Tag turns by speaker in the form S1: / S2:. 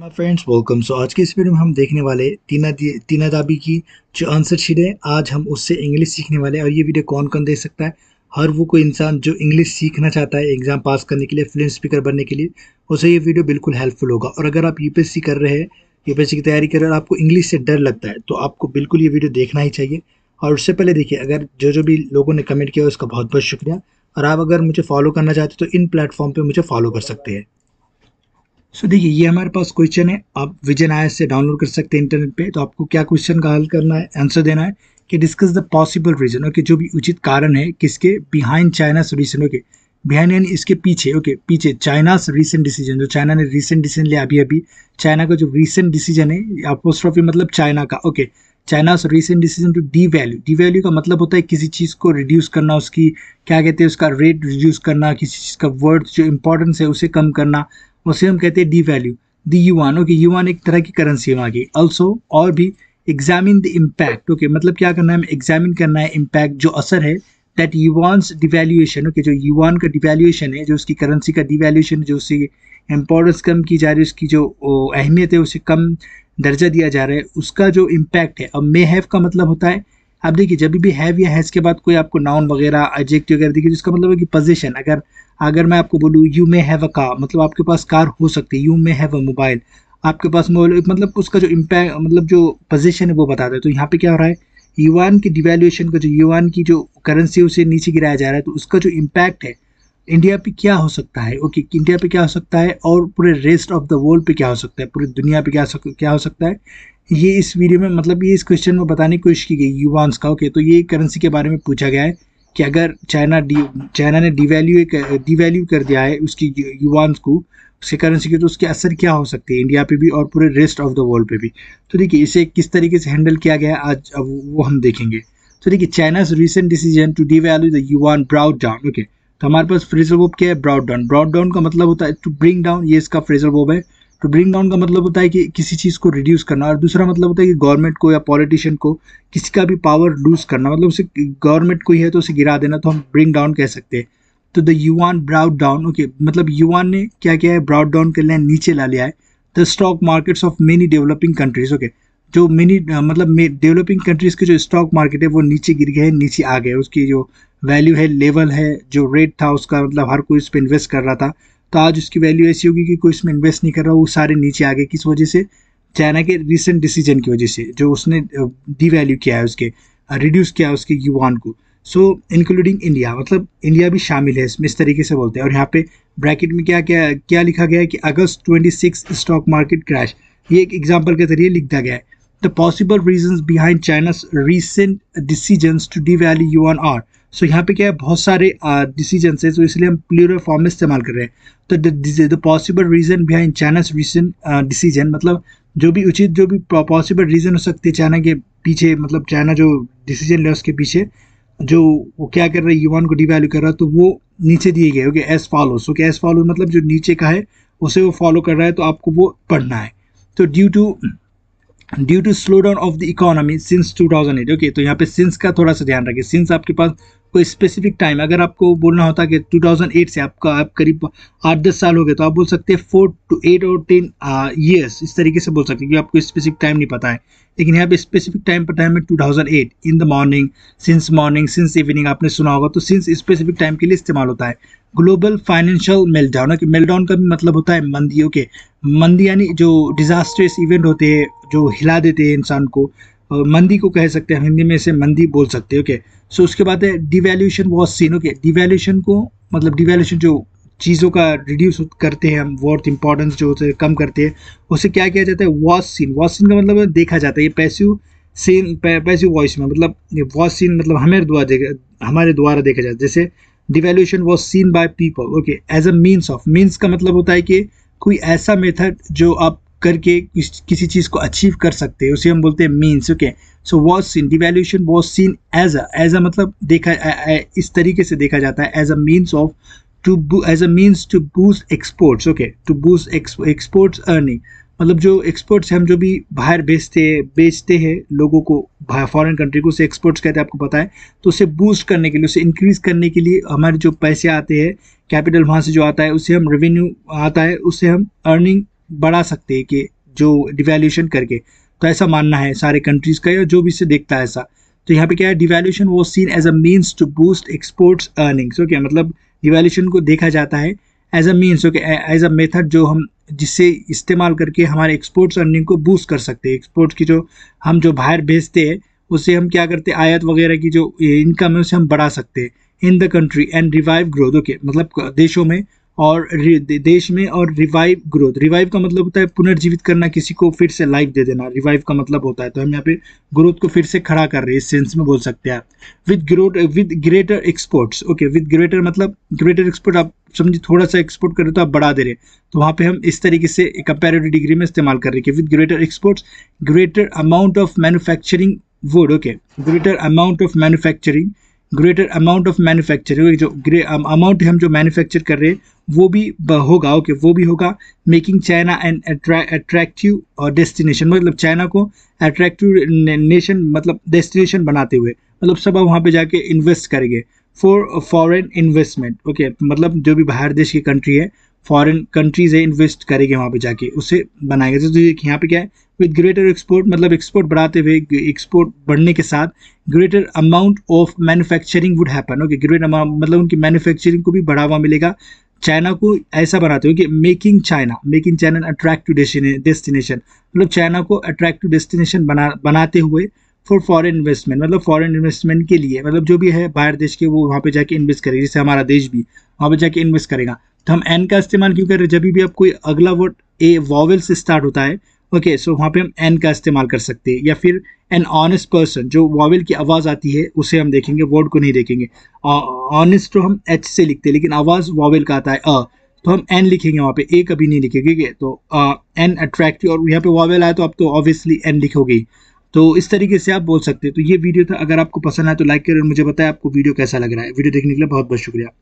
S1: my friends welcome so आज के इस वीडियो में हम देखने वाले तीना तीन अदाबी की जो आंसर शीट है आज हम उससे इंग्लिश सीखने वाले हैं और ये वीडियो कौन कौन देख सकता है हर वो कोई इंसान जो इंग्लिश सीखना चाहता है एग्ज़ाम पास करने के लिए फिल्म स्पीकर बनने के लिए उसे ये वीडियो बिल्कुल हेल्पफुल होगा और अगर आप सी कर रहे हैं सी की तैयारी कर रहे हैं और आपको इंग्लिश से डर लगता है तो आपको बिल्कुल ये वीडियो देखना ही चाहिए और उससे पहले देखिए अगर जो जो भी लोगों ने कमेंट किया उसका बहुत बहुत शुक्रिया और आप अगर मुझे फॉलो करना चाहते हो तो इन प्लेटफॉर्म पर मुझे फॉलो कर सकते हैं सो देखिए ये हमारे पास क्वेश्चन है आप विजन आई से डाउनलोड कर सकते हैं इंटरनेट पे तो आपको क्या क्वेश्चन का हल करना है आंसर देना है कि discuss the possible reason okay जो भी उचित कारण है किसके behind China reason okay behind यानी इसके पीछे ओके okay, पीछे चाइना रिसेंट डिसीजन जो चाइना ने रिसेंट डिसीजन लिया अभी अभी चाइना का जो रिसेंट डिसीजन है अपोस्ट्रॉफी मतलब चाइना का okay okay, China recent decision to devalue devalue का मतलब होता है किसी चीज़ को रिड्यूस करना उसकी क्या कहते हैं उसका रेट रिड्यूस करना किसी चीज़ का वर्थ जो इंपॉर्टेंस है उसे कम करना उसे हम कहते हैं devalue the yuan okay yuan एक तरह की करेंसी है वहाँ की ऑल्सो और भी एग्जामिन द इम्पैक्ट ओके मतलब क्या करना है एग्जामिन करना है इम्पैक्ट जो असर है दैट यूआनस डिवेल्यूएशन ओके जो यूआन का डिवेल्यूएशन है जो उसकी करेंसी का है जो उसकी इम्पोर्टेंस कम की जा रही है उसकी जो अहमियत है उसे कम दर्जा दिया जा रहा है उसका जो इम्पैक्ट है अब मे हैव का मतलब होता है अब देखिए जब भी हैव या हैज़ के बाद कोई आपको नाउन वगैरह एजेक्टिव वगैरह देखिए जिसका मतलब है कि पोजीशन अगर अगर मैं आपको बोलूँ you may have a car मतलब आपके पास कार हो सकती है you may have a mobile आपके पास मोबाइल मतलब उसका जो इम्पैक्ट मतलब जो पोजीशन है वो बता दें तो यहाँ पे क्या हो रहा है यूआन की डिवेल्यूशन का जो यूआन की जो करेंसी है उसे नीचे गिराया जा रहा है तो उसका जो इम्पैक्ट है इंडिया पे क्या हो सकता है ओके इंडिया पे क्या हो सकता है और पूरे रेस्ट ऑफ द वर्ल्ड पे क्या हो सकता है पूरी दुनिया पे क्या क्या हो सकता है ये इस वीडियो में मतलब ये इस क्वेश्चन में बताने की कोशिश की गई यूवान्स का ओके तो ये करेंसी के बारे में पूछा गया है कि अगर चाइना डी चाइना ने डिवैल्यू डिवैल्यू कर दिया है उसकी युवान्स को उसके करेंसी के तो उसके असर क्या हो सकते हैं इंडिया पे भी और पूरे रेस्ट ऑफ द वर्ल्ड पे भी तो देखिए इसे किस तरीके से हैंडल किया गया है आज अब वो हम देखेंगे तो देखिए China's recent decision to value the yuan brought down okay तो हमारे पास फ्रेजल वोब क्या है ब्राउड डाउन ब्राउड डाउन का मतलब होता है टू ब्रिंग डाउन ये इसका फ्रेजल वोब है तो ब्रिंग डाउन का मतलब होता है कि किसी चीज़ को रिड्यूस करना और दूसरा मतलब होता है कि गवर्नमेंट को या पॉलिटिशियन को किसी का भी पावर लूज करना मतलब उसे गवर्नमेंट को ही है तो उसे गिरा देना तो हम ब्रिंग डाउन कह सकते हैं तो द युवान ब्राउड डाउन ओके मतलब युवान ने क्या किया है ब्राउड डाउन कर लिया नीचे ला लिया है the stock markets of many developing countries okay जो मेनी मतलब डेवलपिंग कंट्रीज़ के जो स्टॉक मार्केट है वो नीचे गिर गया है नीचे आ गए उसकी जो वैल्यू है लेवल है जो रेट था उसका मतलब हर कोई इस पर इन्वेस्ट कर रहा था तो आज उसकी वैल्यू ऐसी होगी कि कोई इसमें इन्वेस्ट नहीं कर रहा वो सारे नीचे आ गए किस वजह से चाइना के रिसेंट डिसीजन की वजह से जो उसने डी वैल्यू किया है उसके रिड्यूस किया है उसके युवान को सो इंक्लूडिंग इंडिया मतलब इंडिया भी शामिल है इसमें इस तरीके से बोलते हैं और यहाँ पे ब्रैकेट में क्या क्या क्या लिखा गया है कि August twenty stock market crash ये एक एग्जाम्पल के जरिए लिख दिया गया है the possible reason behind China's recent decision to devalue you are so यहाँ पे क्या है बहुत सारे डिसीजन है तो इसलिए हम प्लूरल फॉर्म में इस्तेमाल कर रहे हैं तो the possible reason behind China's reason decision मतलब जो भी उचित जो भी पॉसिबल रीजन हो सकती है चाइना के पीछे मतलब चाइना जो डिसीजन ले उसके पीछे जो वो क्या कर रहा है युवान को डिवैल्यू कर रहा है तो वो नीचे दिए गए okay as follows okay as follow मतलब जो नीचे का है उसे वो फॉलो कर रहा है तो आपको वो पढ़ना है तो due to due to slow down of the economy since 2008 okay okay, तो यहाँ पे सिंस का थोड़ा सा ध्यान रखिए सिंस आपके पास कोई स्पेसिफिक टाइम अगर आपको बोलना होता कि 2008 से आपका आप करीब आठ दस साल हो गए तो आप बोल सकते हैं फोर टू एट और टेन ईयर्स इस तरीके से बोल सकते हैं क्योंकि आपको स्पेसिफिक टाइम नहीं पता है लेकिन यहाँ पे स्पेसिफिक टाइम पता है मैं 2008 in the morning since morning since evening आपने सुना होगा तो सिंस स्पेसिफिक टाइम के लिए इस्तेमाल होता है global financial meltdown okay meltdown का भी मतलब होता है मंदी ओके मंदी यानी जो डिजास्टर्स इवेंट होते हैं जो हिला देते हैं इंसान को मंदी को कह सकते हैं हिंदी में इसे मंदी बोल सकते हैं ओके सो उसके बाद है devaluation was seen okay devaluation को मतलब डिवेल्यूशन जो चीज़ों का रिड्यूस करते हैं हम वर्थ इंपॉर्टेंस जो होते कम करते हैं उसे क्या किया जाता है वॉस सीन वॉस सीन का मतलब देखा जाता है ये पैसिव सीन पैसिव वॉइस में मतलब वॉस सीन मतलब हमारे द्वारा देखा हमारे द्वारा देखा जाता है जैसे devaluation was seen by people okay as a means of means का मतलब होता है कि कोई ऐसा मेथड जो आप करके किसी चीज़ को अचीव कर सकते हैं उसे हम बोलते हैं means okay so was seen devaluation was seen as as as a मतलब देखा इस तरीके से देखा जाता है as a means of to as a means to boost exports okay to boost exports earning मतलब जो एक्सपोर्ट्स हम जो भी बाहर बेचते हैं बेचते हैं लोगों को फॉरेन कंट्री को उसे एक्सपोर्ट्स कहते हैं आपको पता है तो उसे बूस्ट करने के लिए उसे इंक्रीज करने के लिए हमारे जो पैसे आते हैं कैपिटल वहाँ से जो आता है उसे हम रेवेन्यू आता है उसे हम अर्निंग बढ़ा सकते हैं कि जो डिवेल्यूशन करके तो ऐसा मानना है सारे कंट्रीज़ का या जो भी इसे देखता है ऐसा तो यहाँ पे क्या है डिवेल्यूशन वो seen as a means to boost exports earnings okay मतलब डिवेल्यूशन को देखा जाता है as a means okay as a method जो हम जिससे इस्तेमाल करके हमारे एक्सपोर्ट्स अर्निंग को बूस्ट कर सकते हैं एक्सपोर्ट्स की जो हम जो बाहर भेजते हैं उससे हम क्या करते हैं आयात वगैरह की जो इनकम है उसे हम बढ़ा सकते हैं in the country and revive growth okay मतलब देशों में और देश में और रिवाइव ग्रोथ रिवाइव का मतलब होता है पुनर्जीवित करना किसी को फिर से लाइफ दे देना रिवाइव का मतलब होता है तो हम यहाँ पे ग्रोथ को फिर से खड़ा कर रहे हैं इस सेंस में बोल सकते हैं with growth with greater exports okay with greater मतलब ग्रेटर एक्सपोर्ट आप समझिए थोड़ा सा एक्सपोर्ट कर रहे तो आप बढ़ा दे रहे तो वहाँ पर हम इस तरीके से कंपेरेटिव डिग्री में इस्तेमाल कर रहे हैं कि with greater exports greater amount of manufacturing would okay greater amount of manufacturing greater amount of manufacture जो अमाउंट um, हम जो मैन्युफैक्चर कर रहे हैं वो भी होगा ओके वो भी होगा मेकिंग चाइना एन अट्रैक्टिव और डेस्टिनेशन मतलब चाइना को अट्रैक्टिव नेशन मतलब डेस्टिनेशन बनाते हुए मतलब सब वहाँ पे जाके इन्वेस्ट करेंगे फॉर फॉरेन इन्वेस्टमेंट ओके मतलब जो भी बाहर देश की कंट्री है फॉरेन कंट्रीज है इन्वेस्ट करेंगे वहाँ पे जाके उसे बनाएंगे जैसे तो यहाँ पे क्या है विद ग्रेटर एक्सपोर्ट मतलब एक्सपोर्ट बढ़ाते हुए एक्सपोर्ट बढ़ने के साथ greater amount of manufacturing would happen okay greater मतलब उनकी मैन्युफैक्चरिंग को भी बढ़ावा मिलेगा चाइना को ऐसा बनाते हो कि making China making China attractive destination मतलब चाइना को अट्रैक्टिव डेस्टिनेशन बना बनाते हुए फॉर फॉरेन इन्वेस्टमेंट मतलब फॉरेन इन्वेस्टमेंट के लिए मतलब जो भी है बाहर देश के वो वहाँ पे जाके इन्वेस्ट करेगा जैसे हमारा देश भी वहाँ पे जाके इन्वेस्ट करेगा तो हम एन का इस्तेमाल क्यों कर रहे हैं जब भी आप कोई अगला वर्ड ए वॉवल्स से स्टार्ट होता है ओके सो वहाँ पे हम एन का इस्तेमाल कर सकते हैं या फिर एन ऑनेस्ट पर्सन जो वॉवल की आवाज़ आती है उसे हम देखेंगे वर्ड को नहीं देखेंगे ऑनेस्ट uh, तो हम एच से लिखते हैं लेकिन आवाज़ वॉवल का आता है अ uh, तो हम एन लिखेंगे वहाँ पे ए कभी नहीं लिखेंगे ठीक है तो एन uh, अट्रैक्टिव और यहाँ पे वॉवल आया तो आप तो ऑब्वियसली एन लिखोगे तो इस तरीके से आप बोल सकते हैं तो ये वीडियो था अगर आपको पसंद आए तो लाइक करें और मुझे बताएं आपको वीडियो कैसा लग रहा है वीडियो देखने के लिए बहुत बहुत शुक्रिया